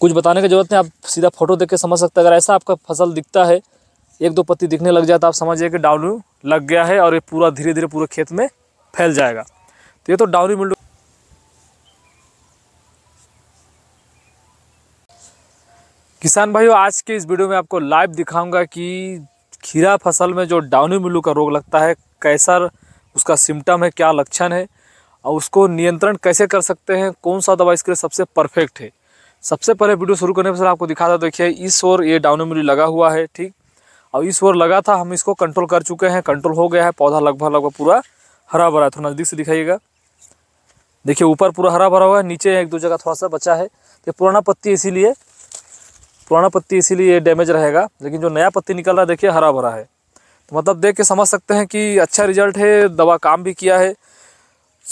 कुछ बताने की ज़रूरत नहीं आप सीधा फोटो देख के समझ सकते हैं अगर ऐसा आपका फसल दिखता है एक दो पत्ती दिखने लग जाए तो आप समझिए कि डाउनी लग गया है और ये पूरा धीरे धीरे पूरे खेत में फैल जाएगा तो ये तो डाउनी मिल्डू किसान भाइयों आज के इस वीडियो में आपको लाइव दिखाऊंगा कि खीरा फसल में जो डाउनी मिल्लू का रोग लगता है कैसा उसका सिम्टम है क्या लक्षण है और उसको नियंत्रण कैसे कर सकते हैं कौन सा दवा इसके लिए सबसे परफेक्ट है सबसे पहले वीडियो शुरू करने पर सर आपको दिखा था देखिए इस ओर ये डाउन मिली लगा हुआ है ठीक और इस ओर लगा था हम इसको कंट्रोल कर चुके हैं कंट्रोल हो गया है पौधा लगभग लगभग पूरा हरा भरा है थोड़ा नज़दीक से दिखाइएगा देखिए ऊपर पूरा हरा भरा हुआ है नीचे एक दो जगह थोड़ा सा बचा है तो पुराना पत्ती इसीलिए पुराना पत्ती इसीलिए डैमेज रहेगा लेकिन जो नया पत्ती निकल रहा है देखिए हरा भरा है तो मतलब देख के समझ सकते हैं कि अच्छा रिजल्ट है दवा काम भी किया है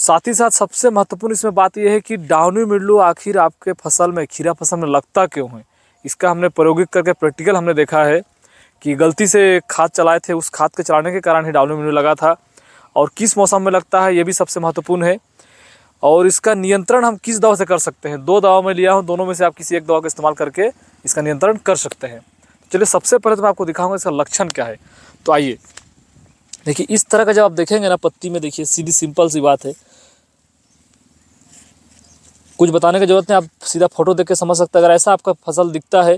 साथ ही साथ सबसे महत्वपूर्ण इसमें बात यह है कि डाउनी मिडलू आखिर आपके फसल में खीरा फसल में लगता क्यों है इसका हमने प्रयोगिक करके प्रैक्टिकल हमने देखा है कि गलती से खाद चलाए थे उस खाद के चलाने के कारण ही डाउनी मिडलू लगा था और किस मौसम में लगता है ये भी सबसे महत्वपूर्ण है और इसका नियंत्रण हम किस दवा से कर सकते हैं दो दवा में लिया हूँ दोनों में से आप किसी एक दवा का इस्तेमाल करके इसका नियंत्रण कर सकते हैं चलिए सबसे पहले तो मैं आपको दिखाऊंगा इसका लक्षण क्या है तो आइए देखिए इस तरह का जब आप देखेंगे ना पत्ती में देखिए सीधी सिंपल सी बात है कुछ बताने की जरूरत नहीं आप सीधा फोटो देख के समझ सकते हैं अगर ऐसा आपका फसल दिखता है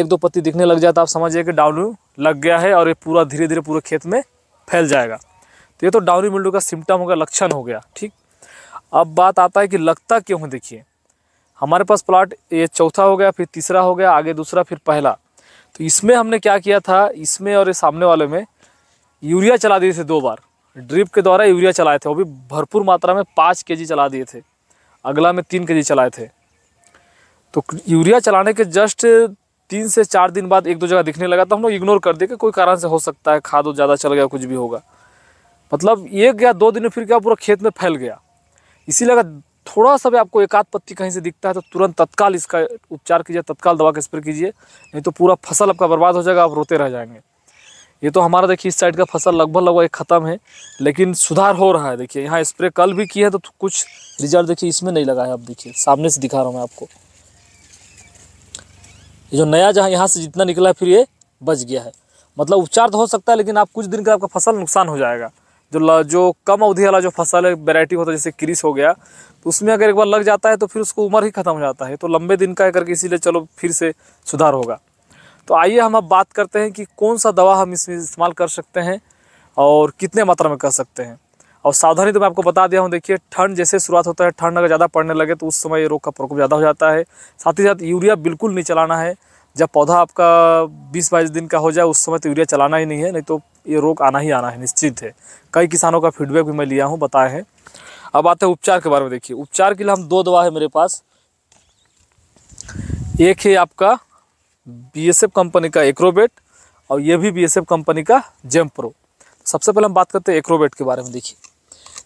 एक दो पत्ती दिखने लग जाए तो आप समझिए कि डाउनी लग गया है और ये पूरा धीरे धीरे पूरे खेत में फैल जाएगा तो ये तो डाउनी मिल्डू का सिम्टम होगा लक्षण हो गया ठीक अब बात आता है कि लगता क्यों है देखिए हमारे पास प्लाट ये चौथा हो गया फिर तीसरा हो गया आगे दूसरा फिर पहला तो इसमें हमने क्या किया था इसमें और ये सामने वाले में यूरिया चला दिए थे दो बार ड्रिप के द्वारा यूरिया चलाए थे वो भी भरपूर मात्रा में पाँच के चला दिए थे अगला में तीन के चलाए थे तो यूरिया चलाने के जस्ट तीन से चार दिन बाद एक दो जगह दिखने लगा तो हम लोग इग्नोर कर दिए कि कोई कारण से हो सकता है खाद वो ज़्यादा चल गया कुछ भी होगा मतलब एक गया दो दिन में फिर क्या पूरा खेत में फैल गया इसीलिए अगर थोड़ा सा भी आपको एक आध पत्ती कहीं से दिखता है तो तुरंत तत्काल इसका उपचार कीजिए तत्काल दवा का स्प्रे कीजिए नहीं तो पूरा फसल आपका बर्बाद हो जाएगा आप रोते रह जाएंगे ये तो हमारा देखिए इस साइड का फसल लगभग लगभग ख़त्म है लेकिन सुधार हो रहा है देखिए यहाँ स्प्रे कल भी किया है तो कुछ रिजल्ट देखिए इसमें नहीं लगा है अब देखिए सामने से दिखा रहा हूँ मैं आपको ये जो नया जहाँ यहाँ से जितना निकला है फिर ये बच गया है मतलब उपचार तो हो सकता है लेकिन आप कुछ दिन का आपका फसल नुकसान हो जाएगा जो जो कम अवधि वाला जो फसल है वेराइटी होता है जैसे क्रिस हो गया तो उसमें अगर एक बार लग जाता है तो फिर उसको उम्र ही ख़त्म हो जाता है तो लंबे दिन का करके इसीलिए चलो फिर से सुधार होगा तो आइए हम अब बात करते हैं कि कौन सा दवा हम इसमें इस्तेमाल कर सकते हैं और कितने मात्रा में कर सकते हैं और सावधानी तो मैं आपको बता दिया हूँ देखिए ठंड जैसे शुरुआत होता है ठंड अगर ज़्यादा पड़ने लगे तो उस समय ये रोग का प्रकोप ज़्यादा हो जाता है साथ ही साथ यूरिया बिल्कुल नहीं चलाना है जब पौधा आपका बीस बाईस दिन का हो जाए उस समय तो यूरिया चलाना ही नहीं है नहीं तो ये रोग आना ही आना है निश्चित है कई किसानों का फीडबैक भी मैं लिया हूँ बताए हैं अब आते हैं उपचार के बारे में देखिए उपचार के लिए हम दो दवा है मेरे पास एक है आपका बीएसएफ कंपनी का एक्रोबेट और ये भी बीएसएफ कंपनी का जेम प्रो तो सबसे पहले हम बात करते हैं एक्रोबेट के बारे में देखिए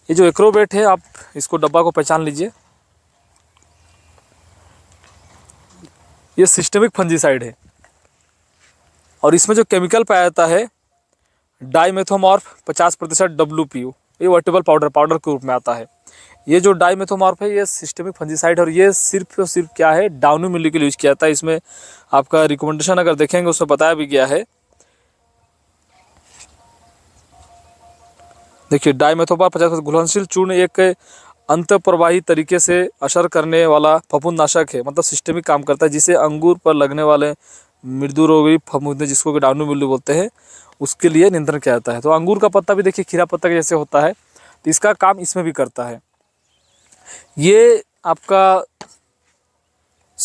ये जो एक्रोबेट है आप इसको डब्बा को पहचान लीजिए ये सिस्टमिक फंजीसाइड है और इसमें जो केमिकल पाया जाता है डाईमेथोमॉर्फ पचास प्रतिशत डब्ल्यू ये वर्टेबल पाउडर पाउडर के रूप में आता है ये जो डाईमेथोमार्फ है ये सिस्टमिक फंजीसाइड और ये सिर्फ और सिर्फ क्या है डाउनी मिल्ली के लिए यूज किया जाता है इसमें आपका रिकमेंडेशन अगर देखेंगे उसमें बताया भी गया है देखिए डाईमेथोपार पचास घुलनशील चूर्ण एक अंत प्रवाही तरीके से असर करने वाला फफूंद नाशक है मतलब सिस्टमिक काम करता है जिसे अंगूर पर लगने वाले मृदु रोगी फफूंदे जिसको कि डाउनू मिल्लू बोलते हैं उसके लिए नियंत्रण किया जाता है तो अंगूर का पत्ता भी देखिए खीरा पत्ता जैसे होता है तो इसका काम इसमें भी करता है ये आपका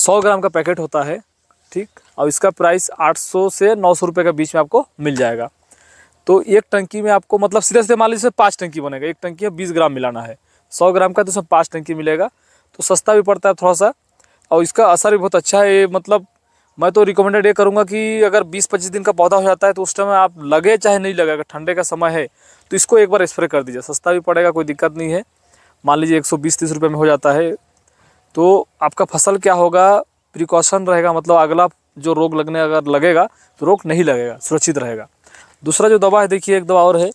सौ ग्राम का पैकेट होता है ठीक और इसका प्राइस 800 से 900 रुपए के बीच में आपको मिल जाएगा तो एक टंकी में आपको मतलब सीधे सीधे मान लीजिए पाँच टंकी बनेगा एक टंकी है बीस ग्राम मिलाना है सौ ग्राम का तो उसमें पाँच टंकी मिलेगा तो सस्ता भी पड़ता है थोड़ा सा और इसका असर भी बहुत अच्छा है मतलब मैं तो रिकमेंडेड ये करूँगा कि अगर 20-25 दिन का पौधा हो जाता है तो उस टाइम आप लगे चाहे नहीं लगे अगर ठंडे का समय है तो इसको एक बार स्प्रे कर दीजिए सस्ता भी पड़ेगा कोई दिक्कत नहीं है मान लीजिए एक सौ बीस तीस रुपये में हो जाता है तो आपका फसल क्या होगा प्रिकॉशन रहेगा मतलब अगला जो रोग लगने अगर लगेगा तो रोग नहीं लगेगा सुरक्षित रहेगा दूसरा जो दवा है देखिए एक दवा और है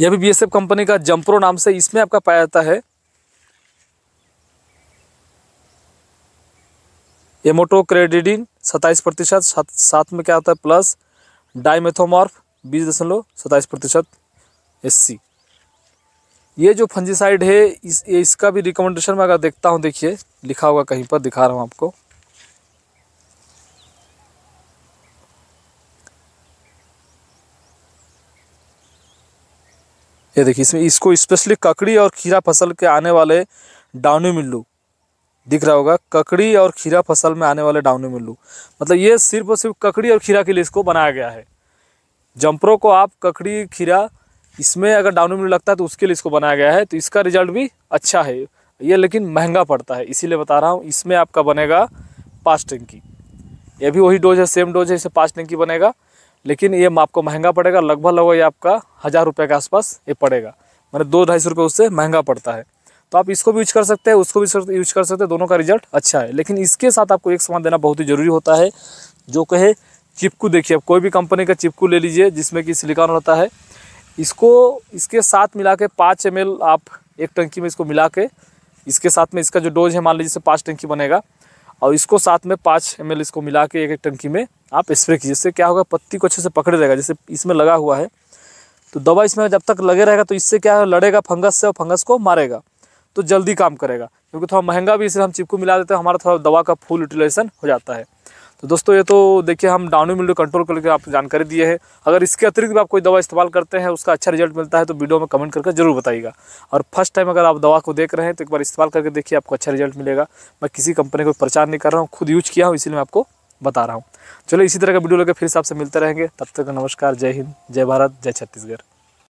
यह भी बी कंपनी का जम्प्रो नाम से इसमें आपका पाया जाता है एमोटोक्रेडिडिन सत्ताईस प्रतिशत साथ साथ में क्या होता है प्लस डाइमेथोमॉर्फ बीस दशमलव सत्ताईस प्रतिशत एस सी ये जो फंजीसाइड है इस इसका भी रिकमेंडेशन मैं अगर देखता हूँ देखिए लिखा होगा कहीं पर दिखा रहा हूँ आपको ये देखिए इसमें इसको स्पेशली ककड़ी और खीरा फसल के आने वाले डाउनी मिल्लू दिख रहा होगा ककड़ी और खीरा फसल में आने वाले डाउनी मिल्लू मतलब ये सिर्फ और सिर्फ ककड़ी और खीरा के लिए इसको बनाया गया है जंपरों को आप ककड़ी खीरा इसमें अगर डाउन पेमेंट लगता है तो उसके लिए इसको बनाया गया है तो इसका रिजल्ट भी अच्छा है ये लेकिन महंगा पड़ता है इसीलिए बता रहा हूँ इसमें आपका बनेगा पाँच टंकी ये भी वही डोज है सेम डोज है इसे पाँच टंकी बनेगा लेकिन ये आपको महंगा पड़ेगा लगभग लगभग ये आपका हज़ार रुपये के आसपास ये पड़ेगा मैंने दो ढाई सौ रुपये उससे महंगा पड़ता है तो आप इसको भी यूज कर सकते हैं उसको भी यूज कर सकते हैं दोनों का रिजल्ट अच्छा है लेकिन इसके साथ आपको एक सामान देना बहुत ही ज़रूरी होता है जो कहे चिपकू देखिए आप कोई भी कंपनी का चिपकू ले लीजिए जिसमें कि सिलिकॉन होता है इसको इसके साथ मिला के पाँच एम आप एक टंकी में इसको मिला के इसके साथ में इसका जो डोज है मान लीजिए से पाँच टंकी बनेगा और इसको साथ में पाँच एम इसको मिला के एक एक टंकी में आप स्प्रे कीजिए इससे क्या होगा पत्ती को अच्छे से पकड़े देगा जैसे इसमें लगा हुआ है तो दवा इसमें जब तक लगे रहेगा तो इससे क्या है लड़ेगा फंगस से और फंगस को मारेगा तो जल्दी काम करेगा क्योंकि थोड़ा महंगा भी इसे हम चिपकू मिला देते हैं हमारा थोड़ा दवा का फुल यूटिलाइजेशन हो जाता है तो दोस्तों ये तो देखिए हम डाउन मिल्डो कंट्रोल करके लेकर आपको जानकारी दिए हैं अगर इसके अतिरिक्त भी आप कोई दवा इस्तेमाल करते हैं उसका अच्छा रिजल्ट मिलता है तो वीडियो में कमेंट करके जरूर बताइएगा और फर्स्ट टाइम अगर आप दवा को देख रहे हैं तो एक बार इस्तेमाल करके देखिए आपको अच्छा रिजल्ट मिलेगा मैं किसी कंपनी को प्रचार नहीं कर रहा हूँ खुद यूज़ किया हूँ इसलिए मैं आपको बता रहा हूँ चलो इसी तरह का वीडियो लेकर फिर से आपसे मिलते रहेंगे तब तक नमस्कार जय हिंद जय भारत जय छत्तीसगढ़